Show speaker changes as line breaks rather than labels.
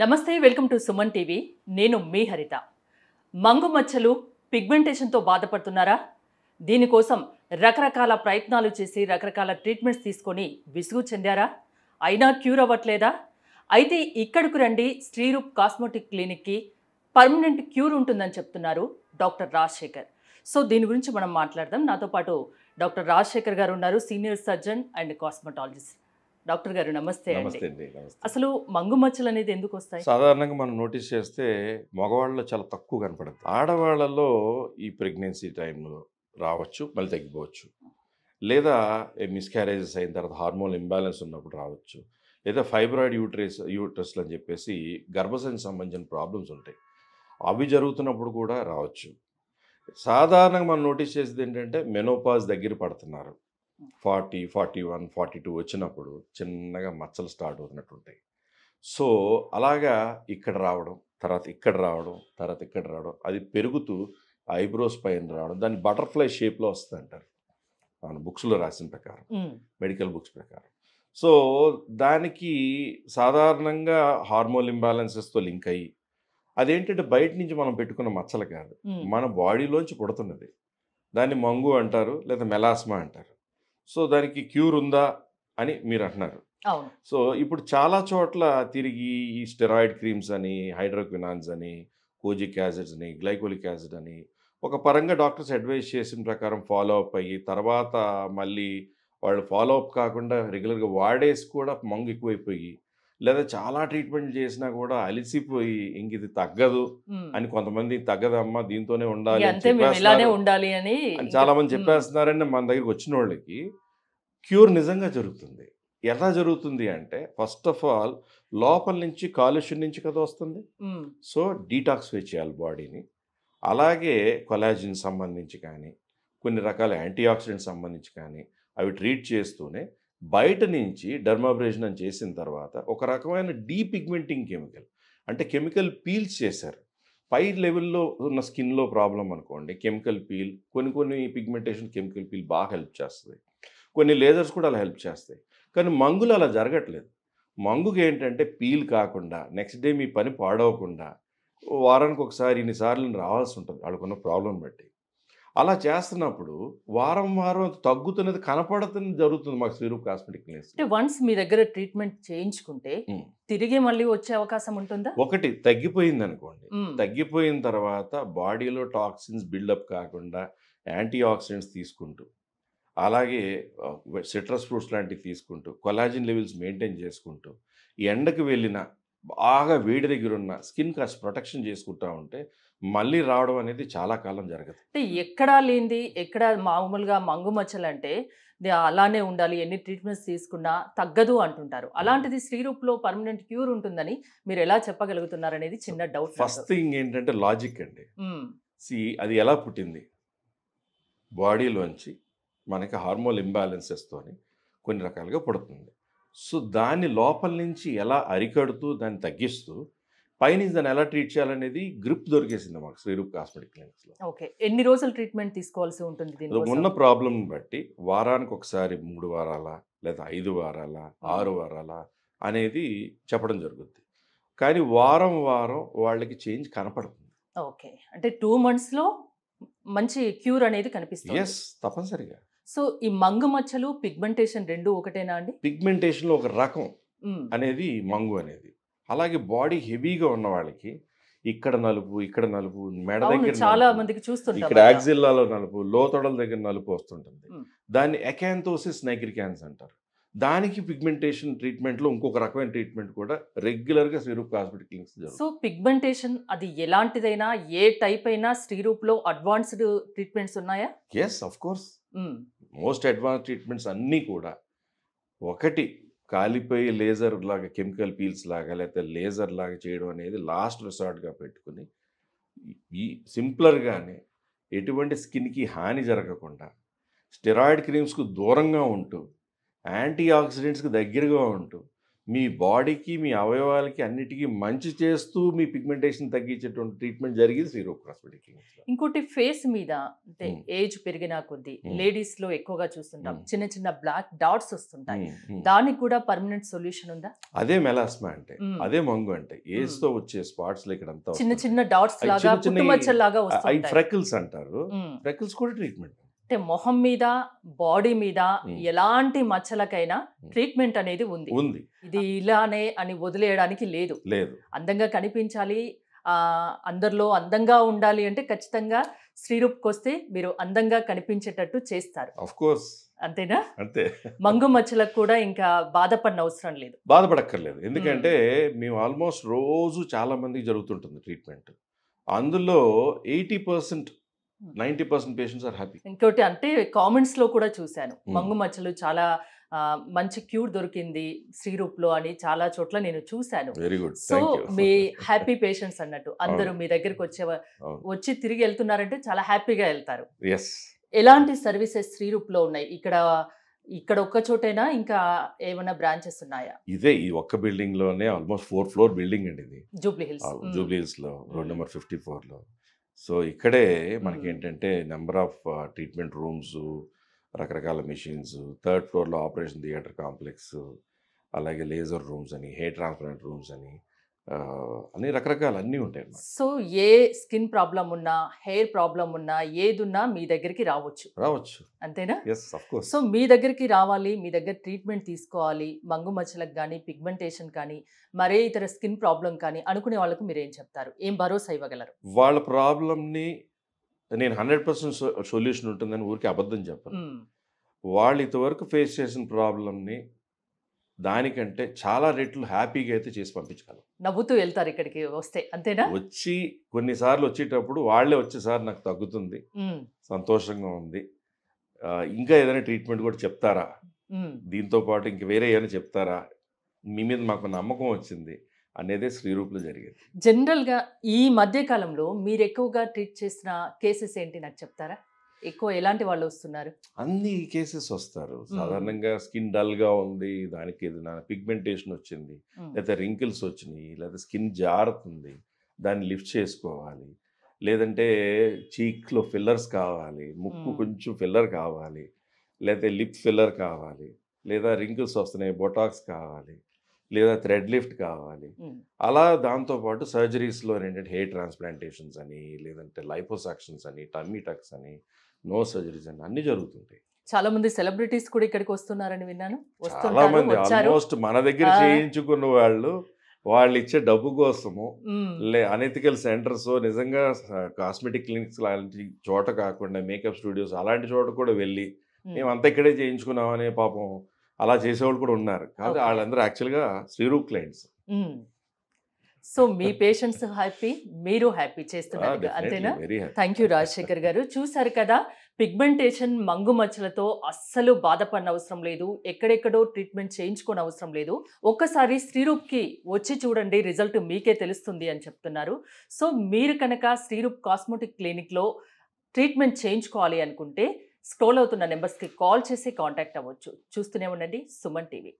నమస్తే welcome to Suman TV నేను మీ హరిత మంగు మచ్చలు పిగ్మెంటేషన్తో బాధపడుతున్నారా దీనికోసం రకరకాల ప్రయత్నాలు చేసి రకరకాల ట్రీట్మెంట్స్ తీసుకొని విసుగు చెందారా అయినా క్యూర్ అవ్వట్లేదా అయితే ఇక్కడికి రండి శ్రీరూప్ కాస్మోటిక్ క్లినిక్కి పర్మనెంట్ క్యూర్ ఉంటుందని చెప్తున్నారు డాక్టర్ రాజశేఖర్ సో దీని గురించి మనం మాట్లాడదాం నాతో పాటు డాక్టర్ రాజశేఖర్ గారు ఉన్నారు senior surgeon and cosmetologist doctor గారు నమస్తే అండి అసలు మంగు మచ్చలు అనేది ఎందుకు వస్తాయి
సాధారణంగా మనం నోటీస్ చేస్తే మగవాళ్ళలో చాలా తక్కువ కనపడుతుంది ఆడవాళ్ళలో ఈ ప్రెగ్నెన్సీ టైంలో రావచ్చు మళ్ళీ తగ్గిపోవచ్చు లేదా మిస్క్యారేజెస్ అయిన తర్వాత హార్మోన్ ఇంబ్యాలెన్స్ ఉన్నప్పుడు రావచ్చు లేదా ఫైబ్రాయిడ్ యూట్రేస్ యూట్రస్లు అని చెప్పేసి గర్భసంచి సంబంధించిన ప్రాబ్లమ్స్ ఉంటాయి అవి జరుగుతున్నప్పుడు కూడా రావచ్చు సాధారణంగా మనం నోటీస్ చేసేది ఏంటంటే మెనోపాజ్ దగ్గర పడుతున్నారు forty forty one forty two వచ్చినప్పుడు చిన్నగా మచ్చలు స్టార్ట్ అవుతున్నట్టుంటాయి సో అలాగా ఇక్కడ రావడం తర్వాత ఇక్కడ రావడం తర్వాత ఇక్కడ రావడం అది పెరుగుతూ ఐబ్రోస్ పైన రావడం దాన్ని బటర్ఫ్లై షేప్లో వస్తుంది అంటారు మన బుక్స్లో రాసిన ప్రకారం మెడికల్ బుక్స్ ప్రకారం సో దానికి సాధారణంగా హార్మోన్ ఇంబ్యాలెన్సెస్తో లింక్ అయ్యి అదేంటంటే బయట నుంచి మనం పెట్టుకున్న మచ్చలు కాదు మన బాడీలోంచి పుడుతున్నది దాన్ని మంగు అంటారు లేదా మెలాస్మా అంటారు సో దానికి క్యూర్ ఉందా అని మీరు అంటున్నారు సో ఇప్పుడు చాలా చోట్ల తిరిగి ఈ స్టెరాయిడ్ క్రీమ్స్ అని హైడ్రోక్వినాన్స్ అని కోజిక్ యాసిడ్స్ అని గ్లైకోలిక్ యాసిడ్ అని ఒక పరంగా డాక్టర్స్ అడ్వైస్ చేసిన ప్రకారం ఫాలో అప్ అయ్యి తర్వాత మళ్ళీ వాళ్ళు ఫాలో అప్ కాకుండా రెగ్యులర్గా వాడేసి కూడా మంగు ఎక్కువైపోయి లేదా చాలా ట్రీట్మెంట్ చేసినా కూడా అలిసిపోయి ఇంక ఇది తగ్గదు అని కొంతమంది తగ్గదమ్మా దీంతోనే ఉండాలి
ఉండాలి అని
చాలా మంది చెప్పేస్తున్నారని మన దగ్గరికి వచ్చిన వాళ్ళకి క్యూర్ నిజంగా జరుగుతుంది ఎలా జరుగుతుంది అంటే ఫస్ట్ ఆఫ్ ఆల్ లోపల నుంచి కాలుష్యం నుంచి కదా వస్తుంది సో డీటాక్సిఫై చేయాలి బాడీని అలాగే కొలాజిన్ సంబంధించి కానీ కొన్ని రకాల యాంటీ ఆక్సిడెంట్ సంబంధించి కానీ అవి ట్రీట్ చేస్తూనే బయట నుంచి డర్మాబ్రేషన్ చేసిన తర్వాత ఒక రకమైన డీపిగ్మెంటింగ్ కెమికల్ అంటే కెమికల్ పీల్స్ చేశారు పై లెవెల్లో ఉన్న స్కిన్లో ప్రాబ్లం అనుకోండి కెమికల్ పీల్ కొన్ని కొన్ని పిగ్మెంటేషన్ కెమికల్ పీల్ బాగా హెల్ప్ చేస్తుంది కొన్ని లేజర్స్ కూడా అలా హెల్ప్ చేస్తాయి కానీ మంగులు అలా జరగట్లేదు మంగుకి ఏంటంటే పీల్ కాకుండా నెక్స్ట్ డే మీ పని పాడవకుండా వారానికి ఒకసారి ఇన్నిసార్లు రావాల్సి ఉంటుంది వాళ్ళకున్న ప్రాబ్లం బట్టి అలా చేస్తున్నప్పుడు వారం వారం తగ్గుతున్నది కనపడుతుంది జరుగుతుంది మాకు స్వీరూప్ కాస్మెటిక్ అంటే
వన్స్ మీ దగ్గర ట్రీట్మెంట్ చేయించుకుంటే తిరిగి మళ్ళీ వచ్చే అవకాశం
ఉంటుందా ఒకటి తగ్గిపోయింది అనుకోండి తగ్గిపోయిన తర్వాత బాడీలో టాక్సిన్స్ బిల్డప్ కాకుండా యాంటీ ఆక్సిడెంట్స్ తీసుకుంటూ అలాగే సిట్రస్ ఫ్రూట్స్ లాంటివి తీసుకుంటూ కొలాజిన్ లెవెల్స్ మెయింటైన్ చేసుకుంటూ ఎండకు వెళ్ళిన బాగా వేడి దగ్గర ఉన్న స్కిన్ కాస్ట్ ప్రొటెక్షన్ చేసుకుంటా ఉంటే మళ్ళీ రావడం అనేది చాలా కాలం జరగదు
అంటే ఎక్కడా లేనిది ఎక్కడ మామూలుగా మచ్చలు అంటే అలానే ఉండాలి ఎన్ని ట్రీట్మెంట్స్ తీసుకున్నా తగ్గదు అంటుంటారు అలాంటిది శ్రీరూప్లో పర్మనెంట్ క్యూర్ ఉంటుందని మీరు ఎలా చెప్పగలుగుతున్నారు అనేది చిన్న డౌట్ ఫస్ట్
థింగ్ ఏంటంటే లాజిక్ అండి సి అది ఎలా పుట్టింది బాడీలోంచి మనకి హార్మోన్ ఇంబ్యాలెన్సెస్తో కొన్ని రకాలుగా పుడుతుంది సో దాని లోపల నుంచి ఎలా అరికడుతూ దాన్ని తగ్గిస్తూ పైన దాన్ని ఎలా ట్రీట్ చేయాలనేది గ్రిప్ దొరికేసింది మాకు శ్రీరూప్ కాస్మెటిక్ క్లినిక్స్లో
ఓకే ఎన్ని రోజులు ట్రీట్మెంట్ తీసుకోవాల్సి ఉంటుంది ఉన్న
ప్రాబ్లం బట్టి వారానికి ఒకసారి మూడు వారాల లేదా ఐదు వారాల ఆరు వారాల అనేది చెప్పడం జరుగుద్ది కానీ వారం వారం వాళ్ళకి చేంజ్ కనపడుతుంది
ఓకే అంటే టూ మంత్స్లో మంచి క్యూర్ అనేది కనిపిస్తుంది ఎస్ తప్పనిసరిగా సో ఈ మంగు మచ్చలు పిగ్మెంటేషన్ రెండు ఒకటేనా అండి
పిగ్మెంటేషన్లో ఒక రకం అనేది మంగు అనేది అలాగే బాడీ హెవీగా ఉన్న వాళ్ళకి ఇక్కడ నలుపు ఇక్కడ నలుపు మెడ దగ్గర చాలా
మందికి చూస్తుంది ఇక్కడ
యాక్సిల్లాలో నలుపు లోతొడల దగ్గర నలుపు వస్తుంటుంది దాన్ని ఎకాంతోసిస్ నైగ్రికాన్స్ అంటారు దానికి పిగ్మెంటేషన్ ట్రీట్మెంట్ లో ఇంకొక రకమైన ట్రీట్మెంట్ కూడా రెగ్యులర్ గా Shriroop hospital clinics so
pigmentation అది ఎలాంటిదైనా ఏ టైప్ అయినా శ్రీరూప్ లో అడ్వాన్స్డ్ ట్రీట్మెంట్స్ ఉన్నాయా
yes of course most advance treatments అన్నీ కూడా ఒకటి కాలిపోయి లేజర్ లాగా కెమికల్ పీల్స్ లాగా లేకపోతే లేజర్ లాగా చేయడం అనేది లాస్ట్ రిసార్ట్గా పెట్టుకుని ఈ సింప్లర్గానే ఎటువంటి స్కిన్కి హాని జరగకుండా స్టెరాయిడ్ క్రీమ్స్కు దూరంగా ఉంటూ యాంటీ ఆక్సిడెంట్స్కి దగ్గరగా ఉంటూ మీ బాడీకి మీ అవయవాలకి అన్నిటికీ మంచి చేస్తూ మీ పిగ్మెంటేషన్ తగ్గించేటువంటి ట్రీట్మెంట్ జరిగింది సీరో క్రాస్మెటిక్
ఇంకోటి ఫేస్ మీద అంటే ఏజ్ పెరిగిన కొద్దీ లేడీస్ లో ఎక్కువగా చూస్తుంటాం చిన్న చిన్న బ్లాక్ డాట్స్ వస్తుంటాయి దానికి కూడా పర్మనెంట్ సొల్యూషన్ ఉందా
అదే మెలాస్మా అంటే అదే మంగు అంటే ఏజ్ తో వచ్చే స్పాట్స్ లో ఇక్కడ అంతా చిన్న
చిన్న డాట్స్ లాగా లాగా
ఫ్రెకిల్స్ అంటారు ఫ్రెకిల్స్ కూడా ట్రీట్మెంట్
అంటే మొహం మీద బాడీ మీద ఎలాంటి మచ్చలకైనా ట్రీట్మెంట్ అనేది ఉంది ఉంది ఇది ఇలానే అని వదిలేయడానికి లేదు లేదు అందంగా కనిపించాలి అందరిలో అందంగా ఉండాలి అంటే ఖచ్చితంగా శ్రీరూప్కి వస్తే మీరు అందంగా కనిపించేటట్టు చేస్తారు అంతేనా అంతే మంగు మచ్చలకు కూడా ఇంకా బాధపడిన అవసరం లేదు
బాధపడక్కర్లేదు ఎందుకంటే మేము ఆల్మోస్ట్ రోజు చాలా మందికి జరుగుతుంటుంది ట్రీట్మెంట్ అందులో eighty percent Hmm. Ninety percent patients are happy
ఇంకోటి అంటే కామెంట్స్ లో కూడా చూశాను hmm. మంగు మచ్చలు చాలా మంచి క్యూర్ దొరికింది శ్రీరూప్లో అని చాలా చోట్ల నేను చూశాను వెరీ గుడ్ సో మీ హ్యాపీ పేషెంట్స్ అన్నట్టు అందరూ మీ దగ్గరికి వచ్చే వచ్చి తిరిగి వెళ్తున్నారంటే చాలా హ్యాపీగా వెళ్తారు ఎలాంటి సర్వీసెస్ శ్రీరూప్లో ఉన్నాయి ఇక్కడ ఇక్కడ ఒక్క చోటైనా ఇంకా ఏమైనా బ్రాంచెస్ ఉన్నాయా
ఇదే ఈ ఒక్క బిల్డింగ్ లోనే ఆల్మోస్ట్ ఫోర్ ఫ్లోర్ బిల్డింగ్ అండి ఇది
జూబ్లీ హిల్స్ hmm. జూబ్లీ హిల్స్ లో రోడ్
నెంబర్ ఫిఫ్టీ ఫోర్ లో సో ఇక్కడే మనకి ఏంటంటే నెంబర్ ఆఫ్ ట్రీట్మెంట్ రూమ్స్ రకరకాల మిషన్స్ థర్డ్ ఫ్లోర్లో ఆపరేషన్ థియేటర్ కాంప్లెక్స్ అలాగే లేజర్ రూమ్స్ అని హెయిర్ ట్రాన్స్ప్లాంట్ రూమ్స్ అని అన్ని రకరకాలు అన్నీ ఉంటాయి
సో ఏ స్కిన్ ప్రాబ్లం ఉన్నా హెయిర్ ప్రాబ్లం ఉన్నా ఏది ఉన్నా మీ దగ్గరికి రావచ్చు రావచ్చు అంతేనా సో మీ దగ్గరికి రావాలి మీ దగ్గర ట్రీట్మెంట్ తీసుకోవాలి మంగు మచ్చలకు కానీ పిగ్మెంటేషన్ కానీ మరే ఇతర స్కిన్ ప్రాబ్లం కానీ అనుకునే వాళ్ళకు మీరు ఏం చెప్తారు ఏం భరోసా ఇవ్వగలరు
వాళ్ళ ప్రాబ్లంని నేను హండ్రెడ్ పర్సెంట్ సొల్యూషన్ ఉంటుందని ఊరికి అబద్ధం చెప్పను వాళ్ళు ఇంతవరకు ఫేస్ చేసిన ప్రాబ్లంని దానికంటే చాలా రెట్లు హ్యాపీగా అయితే చేసి పంపించగలరు
నవ్వుతూ వెళ్తారు ఇక్కడికి వస్తే అంతేనా
వచ్చి కొన్నిసార్లు వచ్చేటప్పుడు వాళ్ళే వచ్చేసారి నాకు తగ్గుతుంది సంతోషంగా ఉంది ఇంకా ఏదైనా ట్రీట్మెంట్ కూడా చెప్తారా దీంతో పాటు ఇంక వేరే ఏమైనా చెప్తారా మీ మీద మాకు నమ్మకం వచ్చింది అనేది శ్రీరూపులు జరిగేది
జనరల్గా ఈ మధ్యకాలంలో మీరు ఎక్కువగా ట్రీట్ చేసిన కేసెస్ ఏంటి నాకు చెప్తారా ఎక్కువ ఎలాంటి వాళ్ళు వస్తున్నారు
అన్ని కేసెస్ వస్తారు సాధారణంగా స్కిన్ డల్ గా ఉంది దానికి ఏదైనా పిగ్మెంటేషన్ వచ్చింది లేదా రింకిల్స్ వచ్చినాయి లేదా స్కిన్ జారుతుంది దాన్ని లిఫ్ట్ చేసుకోవాలి లేదంటే చీక్లో ఫిల్లర్స్ కావాలి ముక్కు కొంచెం ఫిల్లర్ కావాలి లేదా లిప్ ఫిల్లర్ కావాలి లేదా రింకిల్స్ వస్తున్నాయి బొటాక్స్ కావాలి లేదా థ్రెడ్ లిఫ్ట్ కావాలి అలా దాంతోపాటు సర్జరీస్లో ఏంటంటే హెయిర్ ట్రాన్స్ప్లాంటేషన్స్ అని లేదంటే లైపోసాక్షన్స్ అని టమ్మీటక్స్ అని నో సర్జరీస్ అండి అన్ని జరుగుతుంటాయి
చాలా మంది సెలబ్రిటీస్ కూడా ఇక్కడికి వస్తున్నారని విన్నాను
చాలా మంది ఆల్మోస్ట్ మన దగ్గర చేయించుకున్న వాళ్ళు వాళ్ళు ఇచ్చే డబ్బు కోసము లే అనెథికల్ సెంటర్స్ నిజంగా కాస్మెటిక్ క్లినిక్స్ లాంటి చోట కాకుండా మేకప్ స్టూడియోస్ అలాంటి చోట కూడా వెళ్ళి మేమంతా ఇక్కడే చేయించుకున్నామనే పాపం అలా చేసేవాళ్ళు కూడా ఉన్నారు కాదు వాళ్ళందరూ యాక్చువల్గా శ్రీరూప్ క్లయింట్స్
సో మీ పేషెంట్స్ హ్యాపీ మీరు హ్యాపీ చేస్తున్నారు ah, అంతేనా థ్యాంక్ యూ రాజశేఖర్ గారు చూసారు కదా పిగ్మెంటేషన్ మంగు మచ్చలతో అస్సలు బాధపడిన అవసరం లేదు ఎక్కడెక్కడో ట్రీట్మెంట్ చేయించుకోని అవసరం లేదు ఒక్కసారి శ్రీరూప్కి వచ్చి చూడండి రిజల్ట్ మీకే తెలుస్తుంది అని చెప్తున్నారు సో మీరు కనుక శ్రీరూప్ కాస్మోటిక్ క్లినిక్లో ట్రీట్మెంట్ చేయించుకోవాలి అనుకుంటే స్క్రోల్ అవుతున్న నెంబర్స్కి కాల్ చేసి కాంటాక్ట్ అవ్వచ్చు చూస్తూనే ఉండండి సుమన్ టీవీ